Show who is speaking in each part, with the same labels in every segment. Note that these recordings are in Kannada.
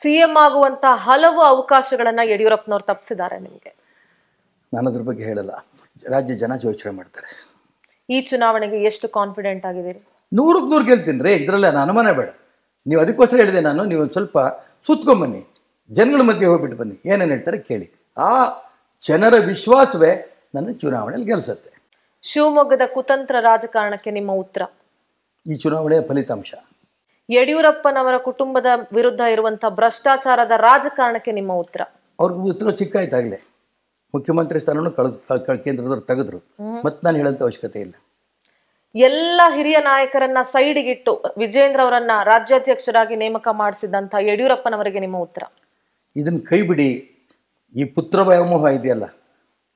Speaker 1: ಸಿಎಂ ಆಗುವಂತ ಹಲವು ಅವಕಾಶಗಳನ್ನ ಯಡಿಯೂರಪ್ಪನವ್ರು ತಪ್ಪಿಸಿದ್ದಾರೆ ನಿಮಗೆ
Speaker 2: ನಾನು ಅದ್ರ ಬಗ್ಗೆ ಹೇಳಲ್ಲ ರಾಜ್ಯ ಜನ ಯೋಚನೆ ಮಾಡ್ತಾರೆ
Speaker 1: ಈ ಚುನಾವಣೆಗೆ ಎಷ್ಟು ಕಾನ್ಫಿಡೆಂಟ್ ಆಗಿದ್ದೀರಿ
Speaker 2: ನೂರಕ್ಕೆ ನೂರು ಗೆಲ್ತೀನಿ ರೀ ಇದರಲ್ಲೇ ನಾನು ಅನುಮಾನ ಬೇಡ ನೀವು ಅದಕ್ಕೋಸ್ಕರ ಹೇಳಿದೆ ನಾನು ನೀವು ಒಂದು ಸ್ವಲ್ಪ ಸುತ್ಕೊಂಬನ್ನಿ ಜನಗಳ ಮಧ್ಯೆ ಹೋಗ್ಬಿಟ್ಟು ಬನ್ನಿ ಏನೇನು ಹೇಳ್ತಾರೆ ಕೇಳಿ ಆ ಜನರ ವಿಶ್ವಾಸವೇ ನನ್ನ ಚುನಾವಣೆಯಲ್ಲಿ ಗೆಲ್ಸತ್ತೆ
Speaker 1: ಶಿವಮೊಗ್ಗದ ಕುತಂತ್ರ ರಾಜಕಾರಣಕ್ಕೆ ನಿಮ್ಮ ಉತ್ತರ
Speaker 2: ಈ ಚುನಾವಣೆಯ ಫಲಿತಾಂಶ
Speaker 1: ಯಡಿಯೂರಪ್ಪನವರ ಕುಟುಂಬದ ವಿರುದ್ಧ ಇರುವಂತಹ ಭ್ರಷ್ಟಾಚಾರದ ರಾಜಕಾರಣಕ್ಕೆ ನಿಮ್ಮ ಉತ್ತರ
Speaker 2: ಅವ್ರಿಗೆ ಉತ್ತರ ಸಿಕ್ಕಾಯ್ತಾಗಲೇ ಮುಖ್ಯಮಂತ್ರಿ ಸ್ಥಾನವನ್ನು ಕೇಂದ್ರದವ್ರು ತೆಗೆದ್ರು ಮತ್ತೆ ನಾನು ಹೇಳಂತ ಅವಶ್ಯಕತೆ ಇಲ್ಲ
Speaker 1: ಎಲ್ಲ ಹಿರಿಯ ನಾಯಕರನ್ನ ಸೈಡಿಗಿಟ್ಟು ವಿಜೇಂದ್ರ ಅವರನ್ನ ರಾಜ್ಯಾಧ್ಯಕ್ಷರಾಗಿ ನೇಮಕ ಮಾಡಿಸಿದಂತ ಯಡಿಯೂರಪ್ಪನವರಿಗೆ ನಿಮ್ಮ ಉತ್ತರ
Speaker 2: ಇದನ್ನ ಕೈ ಬಿಡಿ ಈ ಪುತ್ರ ವ್ಯಾಮೋಹ ಇದೆಯಲ್ಲ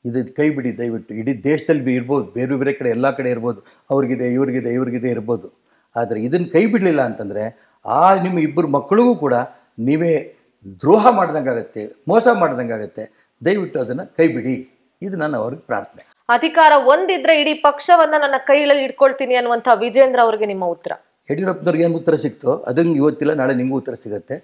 Speaker 2: ಇದು ಕೈ ಬಿಡಿ ದಯವಿಟ್ಟು ಇಡೀ ದೇಶದಲ್ಲಿ ಇರ್ಬೋದು ಬೇರೆ ಬೇರೆ ಕಡೆ ಎಲ್ಲಾ ಕಡೆ ಇರ್ಬೋದು ಅವ್ರಿಗಿದೆ ಇವ್ರಿಗಿದೆ ಇವ್ರಿಗಿದೆ ಇರ್ಬೋದು ಆದರೆ ಇದನ್ನು ಕೈ ಬಿಡಲಿಲ್ಲ ಅಂತಂದರೆ ಆ ನಿಮ್ಮ ಇಬ್ಬರು ಮಕ್ಕಳಿಗೂ ಕೂಡ ನೀವೇ ದ್ರೋಹ ಮಾಡ್ದಂಗಾಗತ್ತೆ ಆಗುತ್ತೆ ಮೋಸ ಮಾಡ್ದಂಗೆ ಆಗುತ್ತೆ ದಯವಿಟ್ಟು ಅದನ್ನು ಕೈ ಬಿಡಿ ಇದು ನಾನು ಅವ್ರಿಗೆ ಪ್ರಾರ್ಥನೆ
Speaker 1: ಅಧಿಕಾರ ಒಂದಿದ್ರೆ ಇಡೀ ಪಕ್ಷವನ್ನು ನನ್ನ ಕೈಯಲ್ಲಿ ಇಟ್ಕೊಳ್ತೀನಿ ಅನ್ನುವಂಥ ವಿಜೇಂದ್ರ ಅವರಿಗೆ ನಿಮ್ಮ ಉತ್ತರ
Speaker 2: ಯಡಿಯೂರಪ್ಪನವ್ರಿಗೆ ಏನು ಉತ್ತರ ಸಿಕ್ತೋ ಅದಂಗೆ ಇವತ್ತಿಲ್ಲ ನಾಳೆ ನಿಮಗೂ ಉತ್ತರ ಸಿಗುತ್ತೆ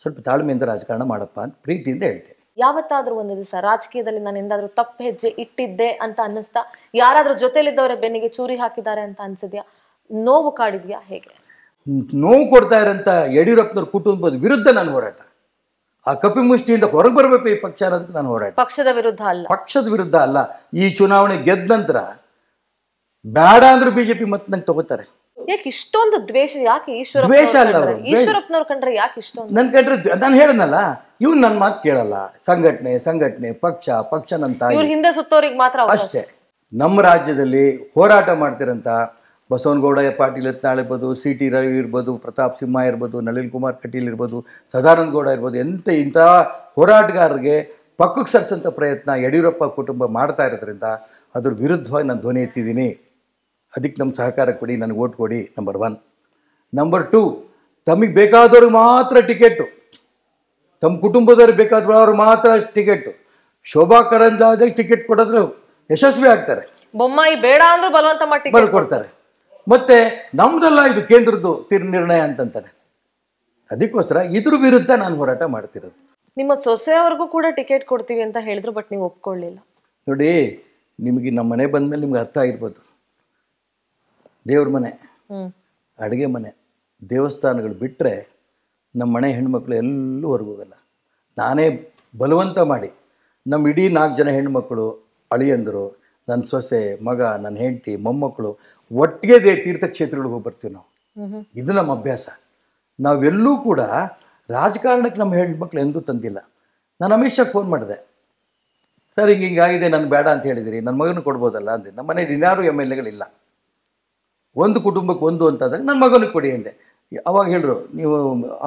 Speaker 2: ಸ್ವಲ್ಪ ತಾಳ್ಮೆಯಿಂದ ರಾಜಕಾರಣ ಮಾಡಪ್ಪ ಅಂತ ಪ್ರೀತಿಯಿಂದ ಹೇಳ್ತೇನೆ
Speaker 1: ಯಾವತ್ತಾದ್ರೂ ಒಂದು ದಿವಸ ರಾಜಕೀಯದಲ್ಲಿ ನಾನು ಎಂದಾದರೂ ತಪ್ಪು ಹೆಜ್ಜೆ ಇಟ್ಟಿದ್ದೆ ಅಂತ ಅನ್ನಿಸ್ತಾ ಯಾರಾದ್ರೂ ಜೊತೆಲಿದ್ದವರ ಬೆನ್ನಿಗೆ ಚೂರಿ ಹಾಕಿದ್ದಾರೆ ಅಂತ ಅನ್ಸಿದ್ಯಾ ನೋವು ಕಾಡಿದ್ಯಾ ಹೇಗೆ
Speaker 2: ನೋವು ಕೊಡ್ತಾ ಇರೋಂಥ ಯಡಿಯೂರಪ್ಪನವ್ರ ಕುಟುಂಬದ ವಿರುದ್ಧ ನಾನು ಹೋರಾಟ ಆ ಕಪಿ ಮುಷ್ಟಿಯಿಂದ ಹೊರಗೆ ಬರಬೇಕು ಈ ಪಕ್ಷ ಅಂತ ನಾನು ಹೋರಾಟ ಪಕ್ಷದ ವಿರುದ್ಧ ಅಲ್ಲ ಪಕ್ಷದ ವಿರುದ್ಧ ಅಲ್ಲ ಈ ಚುನಾವಣೆ ಗೆದ್ದ ನಂತರ ಬೇಡ ಅಂದ್ರೆ ಬಿಜೆಪಿ ಮತ್ತೆ ನಂಗೆ ತಗೋತಾರೆ
Speaker 1: ಯಾಕೆ ಇಷ್ಟೊಂದು ದ್ವೇಷ ಯಾಕೆ ಈಶ್ವರ ದ್ವೇಷ ಅಲ್ಲ ಈಶ್ವರಪ್ಪನವ್ರ ಕಂಡ್ರೆ ಯಾಕೆ ಇಷ್ಟೊಂದು
Speaker 2: ಕಂಡ್ರೆ ನಾನು ಹೇಳನಲ್ಲ ಇವ್ನು ನನ್ನ ಮಾತು ಕೇಳಲ್ಲ ಸಂಘಟನೆ ಸಂಘಟನೆ ಪಕ್ಷ ಪಕ್ಷ ನಂತ ಇವ್ರ
Speaker 1: ಹಿಂದೆ ಸುತ್ತೋರಿಗೆ ಮಾತ್ರ ಅಷ್ಟೇ
Speaker 2: ನಮ್ಮ ರಾಜ್ಯದಲ್ಲಿ ಹೋರಾಟ ಮಾಡ್ತಿರಂತ ಬಸವನಗೌಡ ಪಾಟೀಲ್ ಇರ್ಬೋದು ಸಿ ಟಿ ರವಿ ಇರ್ಬೋದು ಪ್ರತಾಪ್ ಸಿಂಹ ಇರ್ಬೋದು ನಳಿನ್ ಕುಮಾರ್ ಕಟೀಲ್ ಇರ್ಬೋದು ಸದಾನಂದ ಗೌಡ ಇರ್ಬೋದು ಎಂಥ ಇಂಥ ಹೋರಾಟಗಾರರಿಗೆ ಪಕ್ಕಕ್ಕೆ ಸರಿಸೋಂಥ ಪ್ರಯತ್ನ ಯಡಿಯೂರಪ್ಪ ಕುಟುಂಬ ಮಾಡ್ತಾ ಇರೋದ್ರಿಂದ ಅದ್ರ ವಿರುದ್ಧವಾಗಿ ನಾನು ಧ್ವನಿ ಎತ್ತಿದ್ದೀನಿ ಅದಕ್ಕೆ ನಮ್ಮ ಸಹಕಾರ ಕೊಡಿ ನನಗೆ ಓಟ್ ಕೊಡಿ ನಂಬರ್ ಒನ್ ನಂಬರ್ ಟು ತಮಗೆ ಬೇಕಾದವ್ರಿಗೆ ಮಾತ್ರ ಟಿಕೆಟು ತಮ್ಮ ಕುಟುಂಬದವ್ರಿಗೆ ಬೇಕಾದವ್ರು ಮಾತ್ರ ಟಿಕೆಟು ಶೋಭಾ ಕರಂದ್ಲಾದಾಗ ಟಿಕೆಟ್ ಕೊಡೋದ್ರೆ ಯಶಸ್ವಿ ಆಗ್ತಾರೆ
Speaker 1: ಬೊಮ್ಮಾಯಿ ಬೇಡ ಅಂದ್ರೆ ಬಲವಂತ ಮಾಡಿ
Speaker 2: ಕೊಡ್ತಾರೆ ಮತ್ತೆ ನಮ್ಮದಲ್ಲ ಇದು ಕೇಂದ್ರದ್ದು ತೀರ್ ನಿರ್ಣಯ ಅಂತಂತಾನೆ ಅದಕ್ಕೋಸ್ಕರ ಇದ್ರ ವಿರುದ್ಧ ನಾನು ಹೋರಾಟ ಮಾಡ್ತಿರೋದು
Speaker 1: ನಿಮ್ಮ ಸೊಸೆಯವ್ರಿಗೂ ಕೂಡ ಟಿಕೆಟ್ ಕೊಡ್ತೀವಿ ಅಂತ ಹೇಳಿದ್ರು ಬಟ್ ನೀವು ಒಪ್ಕೊಳ್ಳಿಲ್ಲ
Speaker 2: ನೋಡಿ ನಿಮಗೆ ನಮ್ಮ ಮನೆ ಬಂದ ಮೇಲೆ ನಿಮ್ಗೆ ಅರ್ಥ ಆಗಿರ್ಬೋದು ದೇವ್ರ ಮನೆ ಅಡುಗೆ ಮನೆ ದೇವಸ್ಥಾನಗಳು ಬಿಟ್ಟರೆ ನಮ್ಮ ಮನೆ ಹೆಣ್ಮಕ್ಳು ಎಲ್ಲೂ ಹೊರಗೋಗಲ್ಲ ನಾನೇ ಬಲವಂತ ಮಾಡಿ ನಮ್ಮ ಇಡೀ ನಾಲ್ಕು ಜನ ಹೆಣ್ಮಕ್ಳು ಅಳಿಯಂದರು ನನ್ನ ಸೊಸೆ ಮಗ ನನ್ನ ಹೆಂಡತಿ ಮೊಮ್ಮಕ್ಕಳು ಒಟ್ಟಿಗೆ ದೇ ತೀರ್ಥಕ್ಷೇತ್ರಗಳಿಗೆ ಹೋಗಿ ಬರ್ತೀವಿ ನಾವು ಇದು ನಮ್ಮ ಅಭ್ಯಾಸ ನಾವೆಲ್ಲೂ ಕೂಡ ರಾಜಕಾರಣಕ್ಕೆ ನಮ್ಮ ಹೆಣ್ಮಕ್ಳು ಎಂದೂ ತಂದಿಲ್ಲ ನಾನು ಅಮಿತ್ ಶಾ ಫೋನ್ ಮಾಡಿದೆ ಸರ್ ಹಿಂಗೆ ಹಿಂಗಾಗಿದೆ ನಾನು ಬೇಡ ಅಂತ ಹೇಳಿದಿರಿ ನನ್ನ ಮಗನೂ ಕೊಡ್ಬೋದಲ್ಲ ಅಂದೆ ನಮ್ಮ ಮನೇಲಿ ಇನ್ನಾರು ಎಮ್ ಎಲ್ ಎಗಳಿಲ್ಲ ಒಂದು ಕುಟುಂಬಕ್ಕೆ ಒಂದು ಅಂತಂದಾಗ ನನ್ನ ಮಗನಿಗೆ ಕೊಡಿ ಅಂದೆ ಅವಾಗ ಹೇಳರು ನೀವು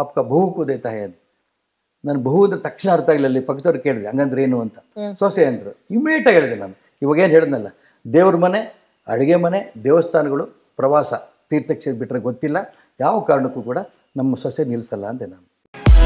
Speaker 2: ಆಪ್ಕ ಬಹು ಕೂದೈತಾ ಅಂತ ನಾನು ಅಂದ್ರೆ ತಕ್ಷಣ ಅರ್ಥ ಇಲ್ಲ ಅಲ್ಲಿ ಪಕ್ಕದವ್ರು ಕೇಳಿದೆ ಹಂಗಂದ್ರೆ ಏನು ಅಂತ ಸೊಸೆ ಅಂದರು ಇಮಿಡಿಯೇಟಾಗಿ ಹೇಳಿದೆ ನಾನು ಇವಾಗೇನು ಹೇಳಿದ್ನಲ್ಲ ದೇವ್ರ ಮನೆ ಅಡುಗೆ ಮನೆ ದೇವಸ್ಥಾನಗಳು ಪ್ರವಾಸ ತೀರ್ಥಕ್ಷೇತ್ರ ಬಿಟ್ಟರೆ ಗೊತ್ತಿಲ್ಲ ಯಾವ ಕಾರಣಕ್ಕೂ ಕೂಡ ನಮ್ಮ ಸೊಸೆ ನಿಲ್ಲಿಸಲ್ಲ ಅಂದೆ ನಾನು